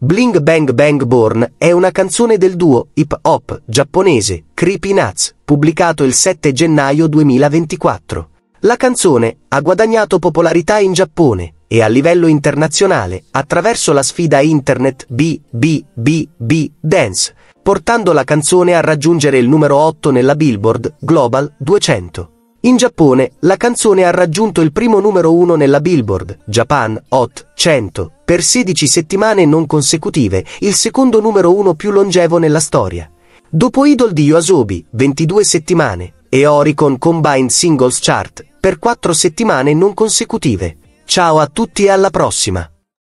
Bling Bang Bang Born è una canzone del duo hip hop giapponese Creepy Nuts, pubblicato il 7 gennaio 2024. La canzone ha guadagnato popolarità in Giappone e a livello internazionale attraverso la sfida internet BBBB Dance, portando la canzone a raggiungere il numero 8 nella Billboard Global 200. In Giappone la canzone ha raggiunto il primo numero 1 nella Billboard Japan Hot 100 per 16 settimane non consecutive, il secondo numero uno più longevo nella storia. Dopo Idol di Yoasobi, 22 settimane, e Oricon Combined Singles Chart, per 4 settimane non consecutive. Ciao a tutti e alla prossima!